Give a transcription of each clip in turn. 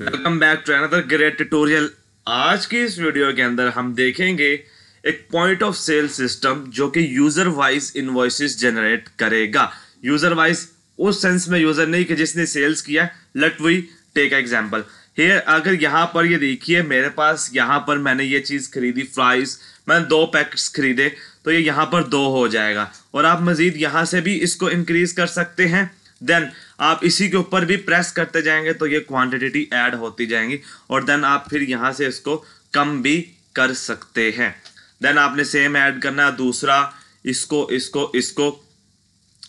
welcome back to another great tutorial आज की इस वीडियो के अंदर हम देखेंगे एक पॉइंट ऑफ सेल सिस्टम जो कि यूजर वाइज इनवॉइसेस जनरेट करेगा यूजर वाइज उस सेंस में यूजर नहीं कि जिसने सेल्स किया लेट वी टेक एग्जांपल ये अगर यहाँ पर ये देखिए मेरे पास यहाँ पर मैंने ये चीज़ खरीदी फ्राइज मैंने दो पैकेट्स खरीदे तो ये यहाँ पर दो हो जाएगा और आप मज़ीद यहाँ से भी इसको इंक्रीज़ कर सकते हैं देन आप इसी के ऊपर भी प्रेस करते जाएंगे तो ये क्वांटिटी ऐड होती जाएंगी और देन आप फिर यहाँ से इसको कम भी कर सकते हैं देन आपने सेम ऐड करना है दूसरा इसको इसको इसको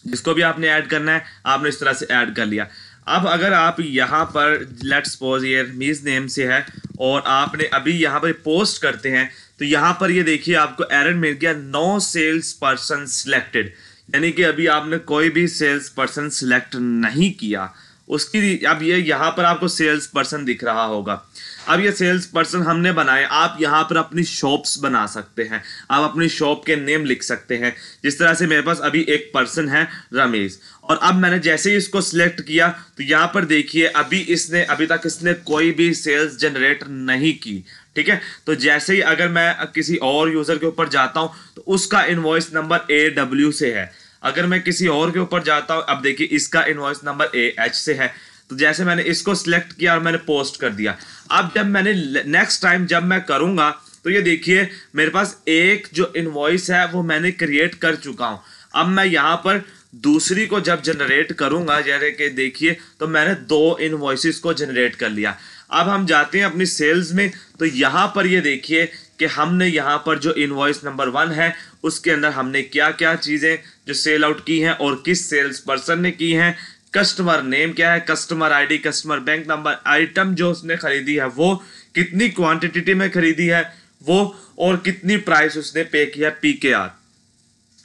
जिसको भी आपने ऐड करना है आपने इस तरह से ऐड कर लिया अब अगर आप यहाँ पर लेट सपोज ये मीज नेम से है और आपने अभी यहाँ पर पोस्ट करते हैं तो यहाँ पर ये देखिए आपको एरर मिल गया नो सेल्स पर्सन सिलेक्टेड यानी कि अभी आपने कोई भी सेल्स पर्सन सिलेक्ट नहीं किया उसकी अब ये यहाँ पर आपको सेल्स पर्सन दिख रहा होगा अब ये सेल्स पर्सन हमने बनाए आप यहाँ पर अपनी शॉप्स बना सकते हैं आप अपनी शॉप के नेम लिख सकते हैं जिस तरह से मेरे पास अभी एक पर्सन है रमेश और अब मैंने जैसे ही इसको सिलेक्ट किया तो यहाँ पर देखिए अभी इसने अभी तक इसने कोई भी सेल्स जनरेट नहीं की ठीक है तो जैसे ही अगर मैं किसी और यूज़र के ऊपर जाता हूँ तो उसका इन्वॉइस नंबर ए डब्ल्यू से है अगर मैं किसी और के ऊपर जाता हूँ अब देखिए इसका इन्वॉइस नंबर ए एच से है तो जैसे मैंने इसको सिलेक्ट किया और मैंने पोस्ट कर दिया अब जब मैंने नेक्स्ट टाइम जब मैं करूँगा तो ये देखिए मेरे पास एक जो इन्वॉइस है वो मैंने क्रिएट कर चुका हूँ अब मैं यहाँ पर दूसरी को जब जनरेट करूँगा जैसे कि देखिए तो मैंने दो इन्वॉइसिस को जनरेट कर लिया अब हम जाते हैं अपनी सेल्स में तो यहाँ पर ये देखिए कि हमने यहाँ पर जो इनवॉइस नंबर वन है उसके अंदर हमने क्या क्या चीज़ें जो सेल आउट की हैं और किस सेल्स पर्सन ने की हैं कस्टमर नेम क्या है customer ID customer bank number item जो उसने खरीदी है वो कितनी क्वांटिटी में खरीदी है वो और कितनी प्राइस उसने पे की है पी के आर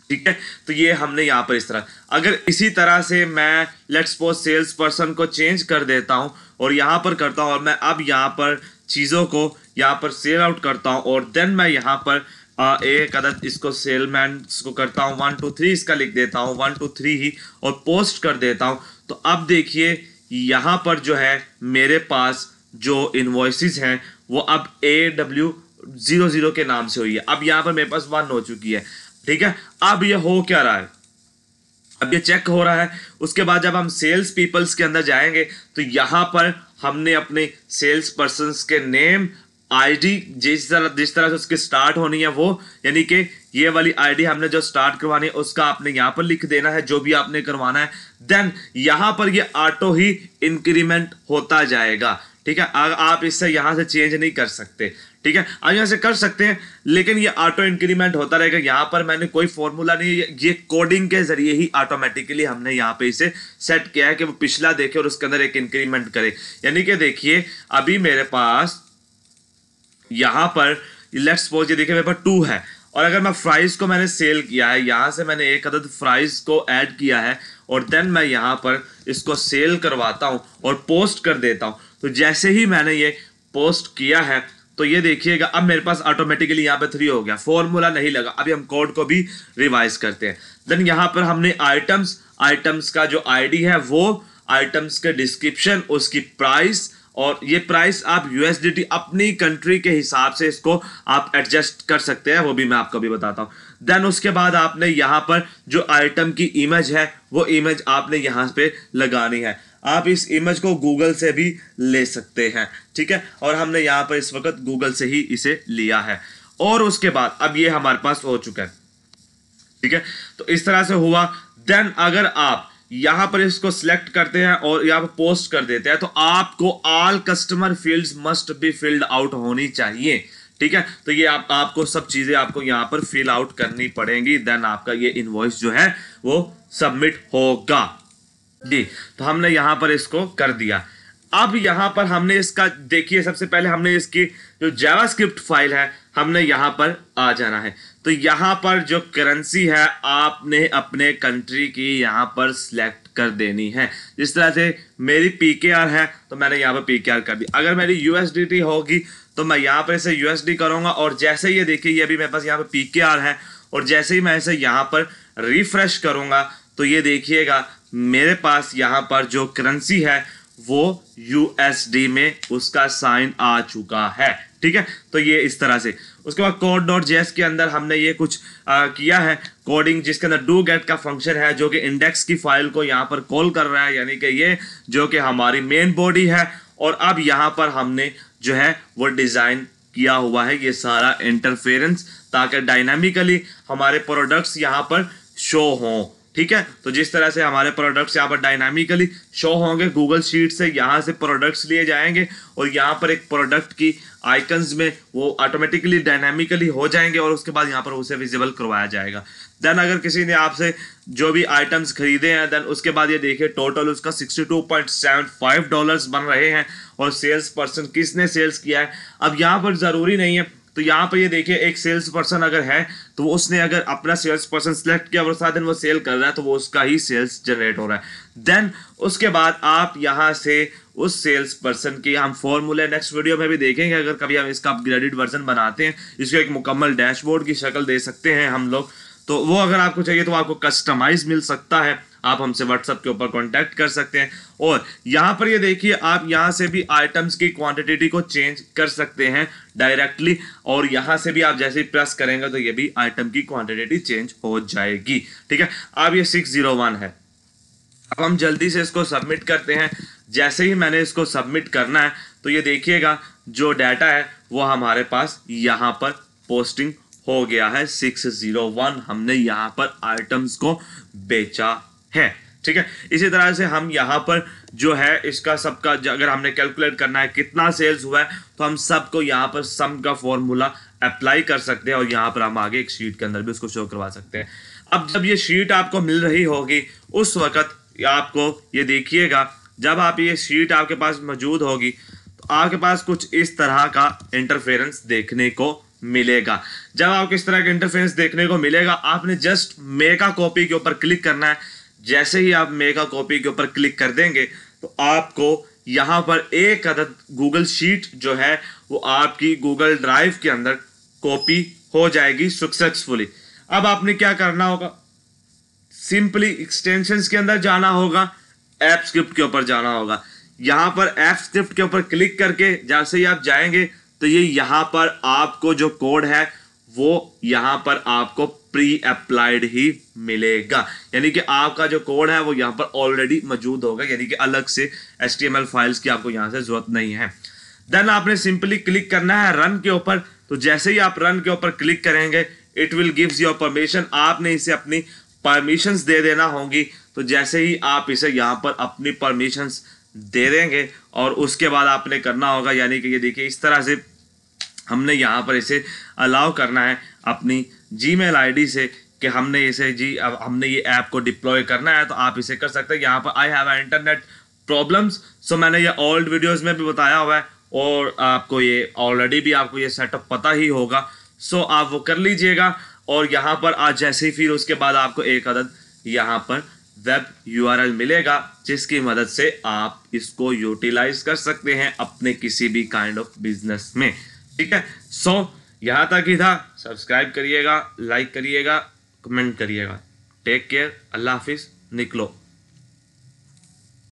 ठीक है तो ये हमने यहाँ पर इस तरह अगर इसी तरह से मैं लेट्स पोज सेल्स पर्सन को चेंज कर देता हूँ और यहाँ पर करता हूँ और मैं अब यहाँ पर चीज़ों को यहाँ पर सेल आउट करता हूँ और देन मैं यहाँ पर आ, एक अदद इसको सेलमैन को करता हूँ वन टू थ्री इसका लिख देता हूँ वन टू थ्री ही और पोस्ट कर देता हूँ तो अब देखिए यहाँ पर जो है मेरे पास जो इन्वॉइसिस हैं वो अब ए डब्ल्यू ज़ीरो ज़ीरो के नाम से हुई है अब यहाँ पर मेरे पास वन हो चुकी है ठीक है अब ये हो क्या रहा है अब ये चेक हो रहा है उसके बाद जब हम सेल्स पीपल्स के अंदर जाएंगे तो यहाँ पर हमने अपने सेल्स पर्सन के नेम आईडी जिस तरह जिस तरह से उसकी स्टार्ट होनी है वो यानी कि ये वाली आईडी हमने जो स्टार्ट करवानी है उसका आपने यहाँ पर लिख देना है जो भी आपने करवाना है देन यहाँ पर ये ऑटो ही इंक्रीमेंट होता जाएगा ठीक है अगर आप इससे यहाँ से चेंज नहीं कर सकते ठीक है आप यहाँ से कर सकते हैं लेकिन ये ऑटो इंक्रीमेंट होता रहेगा यहाँ पर मैंने कोई फॉर्मूला नहीं ये कोडिंग के जरिए ही ऑटोमेटिकली हमने यहाँ पे इसे सेट किया है कि वो पिछला देखे और उसके अंदर एक इंक्रीमेंट करे यानी कि देखिए अभी मेरे पास यहाँ पर लेट्स सपोज ये देखिए मेरे पास टू है और अगर मैं फ्राइज़ को मैंने सेल किया है यहाँ से मैंने एक अदद फ्राइज़ को ऐड किया है और देन मैं यहाँ पर इसको सेल करवाता हूँ और पोस्ट कर देता हूँ तो जैसे ही मैंने ये पोस्ट किया है तो ये देखिएगा अब मेरे पास ऑटोमेटिकली यहाँ पे थ्री हो गया फॉर्मूला नहीं लगा अभी हम कोड को भी रिवाइज करते हैं देन यहाँ पर हमने आइटम्स आइटम्स का जो आईडी है वो आइटम्स के डिस्क्रिप्शन उसकी प्राइस और ये प्राइस आप यूएसडीटी अपनी कंट्री के हिसाब से इसको आप एडजस्ट कर सकते हैं वो भी मैं आपको भी बताता हूँ देन उसके बाद आपने यहाँ पर जो आइटम की इमेज है वो इमेज आपने यहाँ पे लगानी है आप इस इमेज को गूगल से भी ले सकते हैं ठीक है और हमने यहाँ पर इस वक्त गूगल से ही इसे लिया है और उसके बाद अब ये हमारे पास हो चुका है ठीक है तो इस तरह से हुआ देन अगर आप यहां पर इसको सिलेक्ट करते हैं और यहां पर पोस्ट कर देते हैं तो आपको all customer field must be filled out होनी चाहिए ठीक है तो ये आप आपको सब चीजें आपको यहां पर फिल आउट करनी पड़ेंगी देन आपका ये इनवॉइस जो है वो सबमिट होगा जी तो हमने यहां पर इसको कर दिया अब यहाँ पर हमने इसका देखिए सबसे पहले हमने इसकी जो जावास्क्रिप्ट फाइल है हमने यहाँ पर आ जाना है तो यहाँ पर जो करेंसी है आपने अपने कंट्री की यहाँ पर सिलेक्ट कर देनी है जिस तरह से मेरी पी के आर है तो मैंने यहाँ पर पी के आर कर दी अगर मेरी यू एस डी टी होगी तो मैं यहाँ पर इसे यू एस डी करूँगा और जैसे ये देखिए ये अभी मेरे पास यहाँ पर पी के आर है और जैसे ही मैं इसे यहाँ पर रिफ्रेश करूँगा तो ये देखिएगा मेरे पास यहाँ पर जो करेंसी है वो यूएसडी में उसका साइन आ चुका है ठीक है तो ये इस तरह से उसके बाद कोड डॉट जेस के अंदर हमने ये कुछ आ, किया है कोडिंग जिसके अंदर डू गेट का फंक्शन है जो कि इंडेक्स की फाइल को यहाँ पर कॉल कर रहा है यानी कि ये जो कि हमारी मेन बॉडी है और अब यहाँ पर हमने जो है वो डिज़ाइन किया हुआ है ये सारा इंटरफेरेंस ताकि डायनामिकली हमारे प्रोडक्ट्स यहाँ पर शो हों ठीक है तो जिस तरह से हमारे प्रोडक्ट्स यहाँ पर डायनामिकली शो होंगे गूगल शीट से यहाँ से प्रोडक्ट्स लिए जाएंगे और यहाँ पर एक प्रोडक्ट की आइकन्स में वो ऑटोमेटिकली डायनामिकली हो जाएंगे और उसके बाद यहाँ पर उसे विजिबल करवाया जाएगा देन अगर किसी ने आपसे जो भी आइटम्स खरीदे हैं देन उसके बाद ये देखिए टोटल उसका सिक्सटी डॉलर्स बन रहे हैं और सेल्स पर्सन किसने सेल्स किया है अब यहाँ पर ज़रूरी नहीं है तो यहाँ पर ये देखिए एक सेल्स पर्सन अगर है तो उसने अगर अपना सेल्स पर्सन सिलेक्ट किया और साथ दिन वो सेल कर रहा है तो वो उसका ही सेल्स जनरेट हो रहा है देन उसके बाद आप यहाँ से उस सेल्स पर्सन की हम फॉर्मूले नेक्स्ट वीडियो में भी देखेंगे अगर कभी हम इसका अपग्रेडिड वर्जन बनाते हैं इसको एक मुकम्मल डैशबोर्ड की शक्ल दे सकते हैं हम लोग तो वो अगर आपको चाहिए तो आपको कस्टमाइज मिल सकता है आप हमसे व्हाट्सअप के ऊपर कांटेक्ट कर सकते हैं और यहाँ पर ये यह देखिए आप यहाँ से भी आइटम्स की क्वांटिटी को चेंज कर सकते हैं डायरेक्टली और यहाँ से भी आप जैसे ही प्रेस करेंगे तो ये भी आइटम की क्वांटिटी चेंज हो जाएगी ठीक है अब ये सिक्स जीरो वन है अब हम जल्दी से इसको सबमिट करते हैं जैसे ही मैंने इसको सबमिट करना है तो ये देखिएगा जो डाटा है वो हमारे पास यहाँ पर पोस्टिंग हो गया है सिक्स जीरो वन हमने यहाँ पर आइटम्स को बेचा है ठीक है इसी तरह से हम यहाँ पर जो है इसका सबका अगर हमने कैलकुलेट करना है कितना सेल्स हुआ है तो हम सबको यहाँ पर सम का फॉर्मूला अप्लाई कर सकते हैं और यहाँ पर हम आगे एक शीट के अंदर भी उसको शो करवा सकते हैं अब जब ये शीट आपको मिल रही होगी उस वक्त आपको ये देखिएगा जब आप ये शीट आपके पास मौजूद होगी तो आपके पास कुछ इस तरह का इंटरफेरेंस देखने को मिलेगा जब आपको इस तरह का इंटरफेस देखने को मिलेगा आपने जस्ट मेगा कॉपी के ऊपर क्लिक करना है जैसे ही आप मेगा कॉपी के ऊपर क्लिक कर देंगे तो आपको यहां पर एक अदद गूगल शीट जो है वो आपकी गूगल ड्राइव के अंदर कॉपी हो जाएगी सक्सेसफुली अब आपने क्या करना होगा सिंपली एक्सटेंशन के अंदर जाना होगा एप स्क्रिप्ट के ऊपर जाना होगा यहां पर एप स्क्रिप्ट के ऊपर क्लिक करके जैसे ही आप जाएंगे तो ये यहां पर आपको जो कोड है वो यहां पर आपको प्री अप्लाइड ही मिलेगा यानी कि आपका जो कोड है वो यहां पर ऑलरेडी मौजूद होगा यानी कि अलग से एच फाइल्स की आपको यहां से ज़रूरत नहीं है देन आपने सिंपली क्लिक करना है रन के ऊपर तो जैसे ही आप रन के ऊपर क्लिक करेंगे it will gives your permission आपने इसे अपनी परमिशंस दे देना होंगी तो जैसे ही आप इसे यहां पर अपनी परमिशंस दे देंगे और उसके बाद आपने करना होगा यानी कि ये देखिए इस तरह से हमने यहाँ पर इसे अलाउ करना है अपनी जी मेल से कि हमने इसे जी अब हमने ये ऐप को डिप्लॉय करना है तो आप इसे कर सकते हैं यहाँ पर I have internet problems so मैंने ये ओल्ड वीडियोस में भी बताया हुआ है और आपको ये ऑलरेडी भी आपको ये सेटअप पता ही होगा सो आप वो कर लीजिएगा और यहाँ पर आज जैसे ही फिर उसके बाद आपको एक अदद यहाँ पर वेब यूआरएल मिलेगा जिसकी मदद से आप इसको यूटिलाइज कर सकते हैं अपने किसी भी काइंड ऑफ बिजनेस में ठीक है सो so, यहाँ तक ही था सब्सक्राइब करिएगा लाइक करिएगा कमेंट करिएगा टेक केयर अल्लाह हाफिज़ निकलो